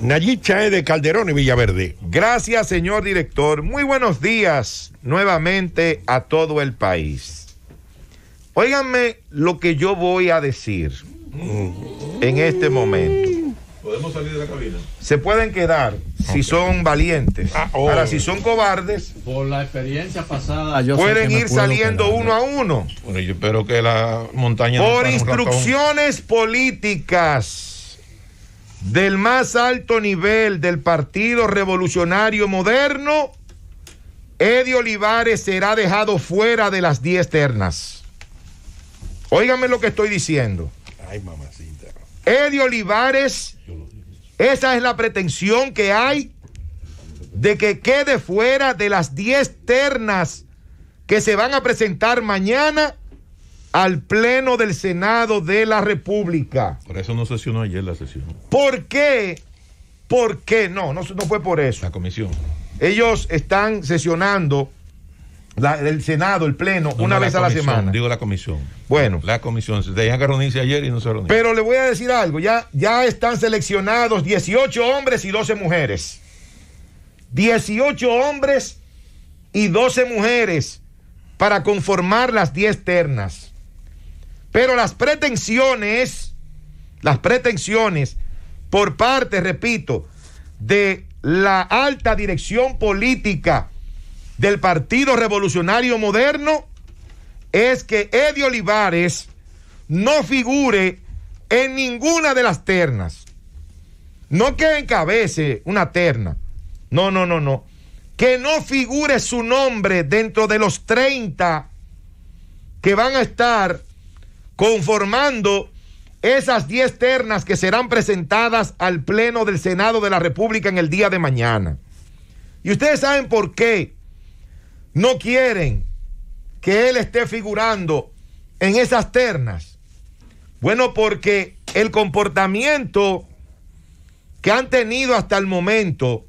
Nayib Chae de Calderón y Villaverde. Gracias, señor director. Muy buenos días nuevamente a todo el país. Óiganme lo que yo voy a decir en este momento. ¿Podemos salir de la cabina? Se pueden quedar si son valientes. Ah, oh. Ahora, si son cobardes. Por la experiencia pasada, Pueden ir saliendo uno a uno. Bueno, que la montaña. Por instrucciones políticas del más alto nivel del Partido Revolucionario Moderno, Eddie Olivares será dejado fuera de las diez ternas. Óigame lo que estoy diciendo. Ay, mamacita. Eddie Olivares, esa es la pretensión que hay de que quede fuera de las 10 ternas que se van a presentar mañana al Pleno del Senado de la República. Por eso no sesionó ayer la sesión. ¿Por qué? ¿Por qué? No, no, fue por eso. La comisión. Ellos están sesionando el Senado, el Pleno, una vez a la semana. Digo la comisión. Bueno. La comisión. Se que reunirse ayer y no se Pero le voy a decir algo. Ya, ya están seleccionados 18 hombres y 12 mujeres. 18 hombres y 12 mujeres para conformar las 10 ternas. Pero las pretensiones, las pretensiones por parte, repito, de la alta dirección política del Partido Revolucionario Moderno es que Eddie Olivares no figure en ninguna de las ternas. No que encabece una terna. No, no, no, no. Que no figure su nombre dentro de los 30 que van a estar conformando esas 10 ternas que serán presentadas al Pleno del Senado de la República en el día de mañana. Y ustedes saben por qué no quieren que él esté figurando en esas ternas. Bueno, porque el comportamiento que han tenido hasta el momento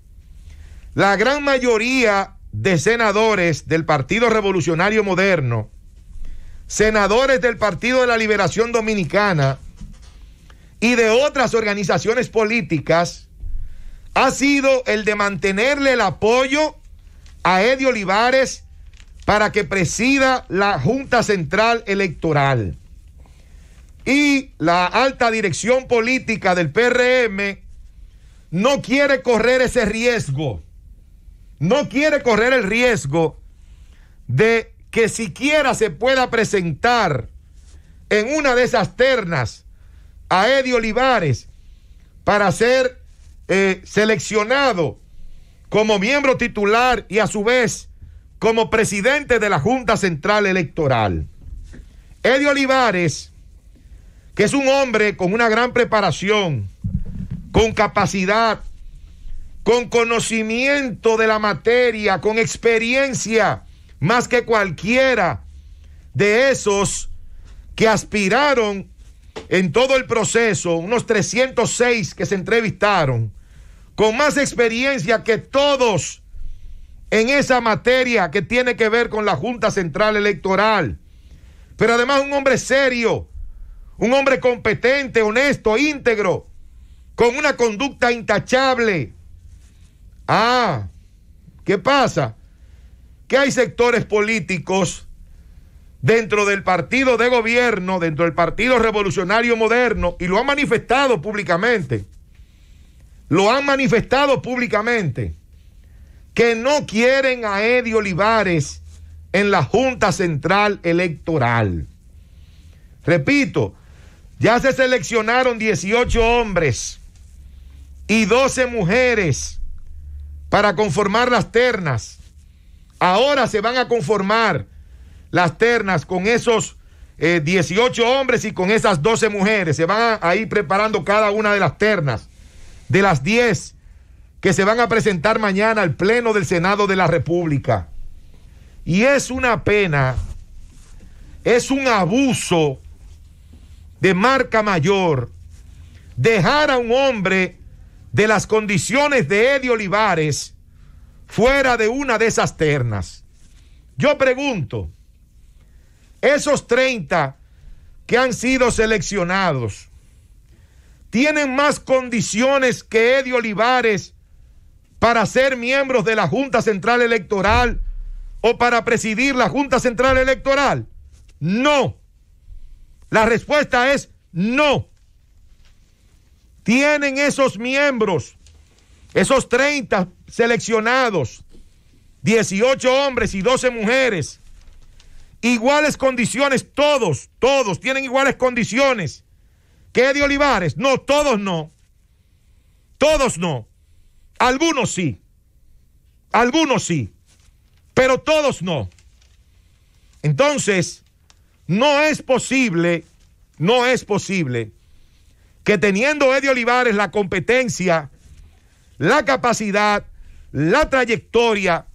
la gran mayoría de senadores del Partido Revolucionario Moderno, senadores del Partido de la Liberación Dominicana y de otras organizaciones políticas ha sido el de mantenerle el apoyo a Eddie Olivares para que presida la Junta Central Electoral. Y la alta dirección política del PRM no quiere correr ese riesgo, no quiere correr el riesgo de que siquiera se pueda presentar en una de esas ternas a Eddie Olivares para ser eh, seleccionado como miembro titular y a su vez como presidente de la Junta Central Electoral. Eddie Olivares, que es un hombre con una gran preparación, con capacidad, con conocimiento de la materia, con experiencia más que cualquiera de esos que aspiraron en todo el proceso, unos 306 que se entrevistaron, con más experiencia que todos en esa materia que tiene que ver con la Junta Central Electoral. Pero además un hombre serio, un hombre competente, honesto, íntegro, con una conducta intachable. Ah, ¿qué pasa? que hay sectores políticos dentro del partido de gobierno, dentro del Partido Revolucionario Moderno, y lo han manifestado públicamente, lo han manifestado públicamente, que no quieren a Eddie Olivares en la Junta Central Electoral. Repito, ya se seleccionaron 18 hombres y 12 mujeres para conformar las ternas Ahora se van a conformar las ternas con esos 18 eh, hombres y con esas 12 mujeres. Se van a, ir preparando cada una de las ternas. De las 10 que se van a presentar mañana al Pleno del Senado de la República. Y es una pena, es un abuso de marca mayor dejar a un hombre de las condiciones de Eddie Olivares fuera de una de esas ternas. Yo pregunto, esos 30 que han sido seleccionados, ¿tienen más condiciones que Eddie Olivares para ser miembros de la Junta Central Electoral o para presidir la Junta Central Electoral? No. La respuesta es no. ¿Tienen esos miembros esos 30 seleccionados, 18 hombres y 12 mujeres, iguales condiciones, todos, todos tienen iguales condiciones. que de Olivares? No, todos no. Todos no. Algunos sí. Algunos sí. Pero todos no. Entonces, no es posible, no es posible que teniendo Eddie Olivares la competencia la capacidad, la trayectoria,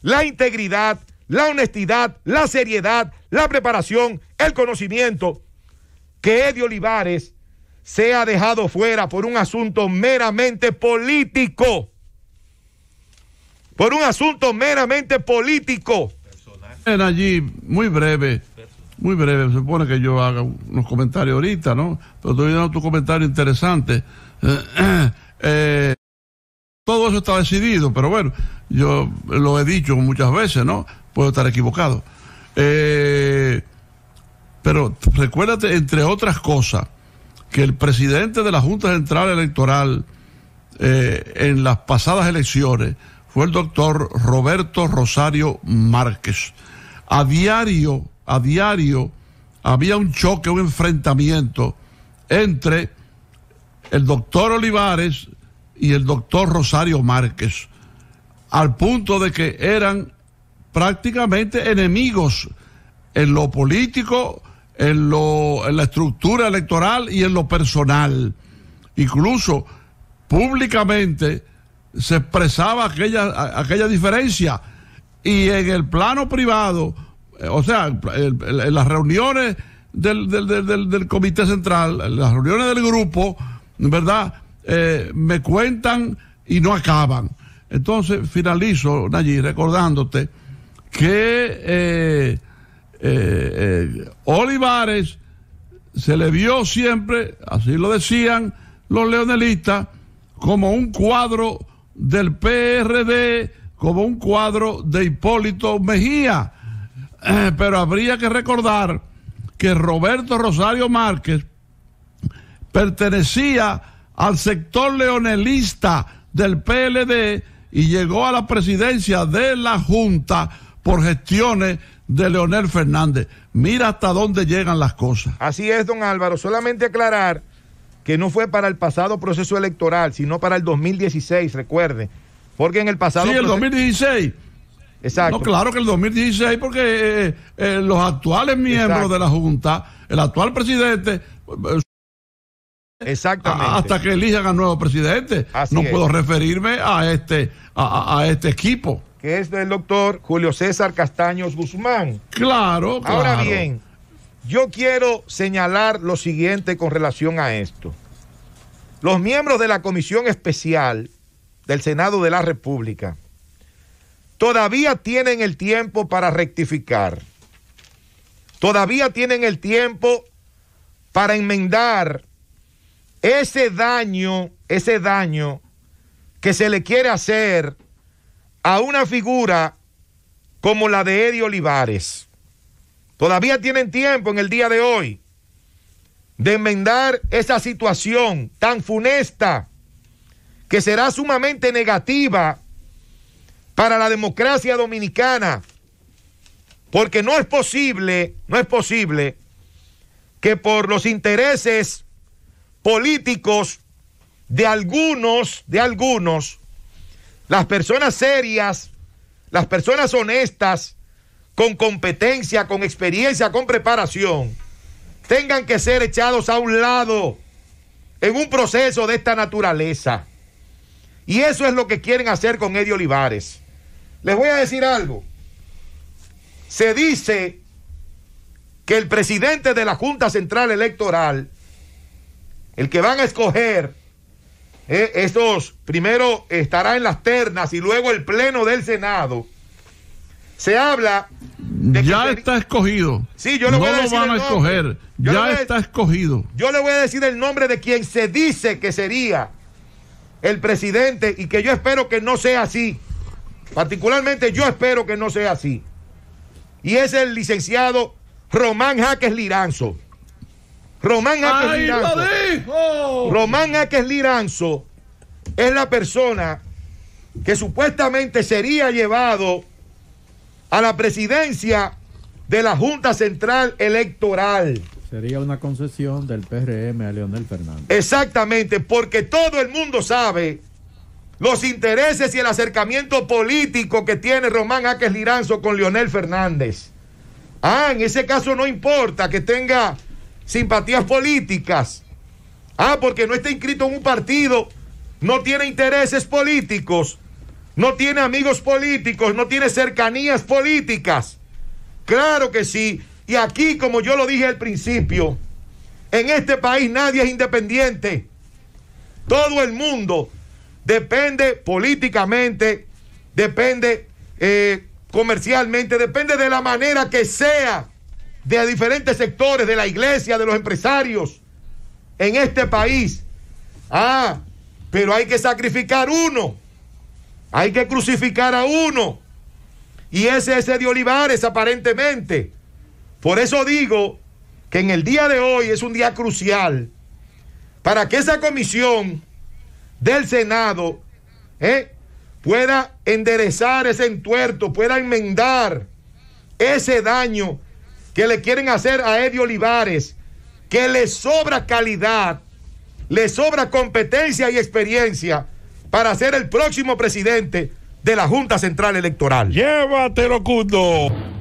la integridad, la honestidad, la seriedad, la preparación, el conocimiento que Eddie Olivares sea dejado fuera por un asunto meramente político. Por un asunto meramente político. En allí, muy breve. Muy breve, se supone que yo haga unos comentarios ahorita, ¿no? Pero a dar tu comentario interesante. Eh, todo eso está decidido, pero bueno, yo lo he dicho muchas veces, ¿no? Puedo estar equivocado. Eh, pero recuérdate, entre otras cosas, que el presidente de la Junta Central Electoral eh, en las pasadas elecciones fue el doctor Roberto Rosario Márquez. A diario, a diario, había un choque, un enfrentamiento entre el doctor Olivares, y el doctor Rosario Márquez, al punto de que eran prácticamente enemigos en lo político, en, lo, en la estructura electoral y en lo personal. Incluso públicamente se expresaba aquella, aquella diferencia y en el plano privado, eh, o sea, en las reuniones del, del, Comité Central, en las reuniones del grupo, ¿verdad? Eh, me cuentan y no acaban. Entonces, finalizo, allí recordándote que eh, eh, Olivares se le vio siempre, así lo decían los leonelistas, como un cuadro del PRD, como un cuadro de Hipólito Mejía. pero habría que recordar que Roberto Rosario Márquez pertenecía al sector leonelista del PLD y llegó a la presidencia de la Junta por gestiones de Leonel Fernández. Mira hasta dónde llegan las cosas. Así es, don Álvaro. Solamente aclarar que no fue para el pasado proceso electoral, sino para el 2016, recuerde. Porque en el pasado... Sí, el 2016. Exacto. No, claro que el 2016, porque eh, eh, eh, los actuales miembros de la Junta, el actual presidente... Exactamente. hasta que elijan al nuevo presidente. no puedo referirme a este, a, este equipo. Que es del doctor Julio César Castaños Guzmán. claro. Ahora bien, yo quiero señalar lo siguiente con relación a esto. Los miembros de la Comisión Especial del Senado de la República todavía tienen el tiempo para rectificar. Todavía tienen el tiempo para enmendar ese daño, ese daño que se le quiere hacer a una figura como la de Eddie Olivares. Todavía tienen tiempo en el día de hoy de enmendar esa situación tan funesta que será sumamente negativa para la democracia dominicana, porque no es posible, no es posible que por los intereses políticos de algunos, de algunos, las personas serias, las personas honestas, con competencia, con experiencia, con preparación, tengan que ser echados a un lado en un proceso de esta naturaleza. Y eso es lo que quieren hacer con Eddie Olivares. Les voy a decir algo. Se dice que el presidente de la Junta Central Electoral el que van a escoger eh, estos, primero estará en las ternas y luego el pleno del Senado. Se habla ya está escogido. Sí, yo a decir lo van a escoger. ya está escogido. Yo le voy a decir el nombre de quien se dice que sería el presidente y que yo espero que no sea así. Particularmente yo espero que no sea así. Y es el licenciado Román Jaques Liranzo. Román Áquez Liranzo. Román es la persona que supuestamente sería llevado a la presidencia de la Junta Central Electoral. Sería una concesión del PRM a Leonel Fernández. Exactamente, porque todo el mundo sabe los intereses y el acercamiento político que tiene Román Áquez Liranzo con Leonel Fernández. Ah, en ese caso no importa que tenga simpatías políticas. Ah, porque no está inscrito en un partido, no tiene intereses políticos, no tiene amigos políticos, no tiene cercanías políticas. Claro que sí. Y aquí, como yo lo dije al principio, en este país nadie es independiente. Todo el mundo depende políticamente, depende eh, comercialmente, depende de la manera que sea de diferentes sectores de la iglesia, de los empresarios en este país. Ah, pero hay que sacrificar uno. Hay que crucificar a uno. Y ese es de Olivares, aparentemente. Por eso digo que en el día de hoy es un día crucial para que esa comisión del Senado eh, pueda enderezar ese entuerto, pueda enmendar ese daño que le quieren hacer a Eddie Olivares, que le sobra calidad, le sobra competencia y experiencia para ser el próximo presidente de la Junta Central Electoral. Llévatelo, Cundo.